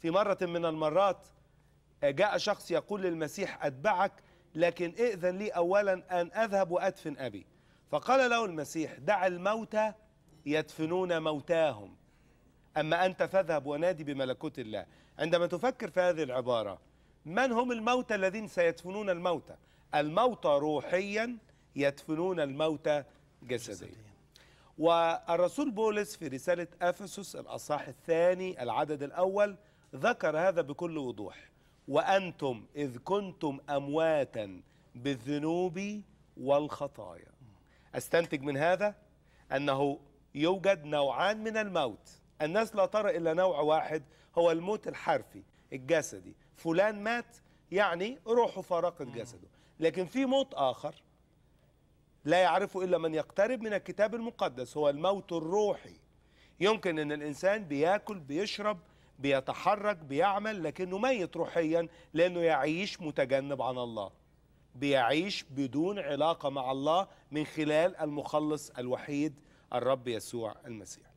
في مرة من المرات آه، جاء شخص يقول للمسيح أتبعك لكن ائذن لي أولا أن أذهب وأدفن أبي فقال له المسيح دع الموتى يدفنون موتاهم أما أنت فاذهب ونادي بملكوت الله عندما تفكر في هذه العبارة من هم الموتى الذين سيدفنون الموتى الموتى روحيا يدفنون الموتى جسديا والرسول بولس في رسالة أفسس الأصحاح الثاني العدد الأول ذكر هذا بكل وضوح وأنتم إذ كنتم أمواتا بالذنوب والخطايا أستنتج من هذا أنه يوجد نوعان من الموت الناس لا ترى إلا نوع واحد هو الموت الحرفي الجسدي فلان مات يعني روحه فارقت جسده لكن في موت آخر لا يعرفه إلا من يقترب من الكتاب المقدس هو الموت الروحي يمكن أن الإنسان بياكل بيشرب بيتحرك بيعمل لكنه ميت روحيا لأنه يعيش متجنب عن الله بيعيش بدون علاقة مع الله من خلال المخلص الوحيد الرب يسوع المسيح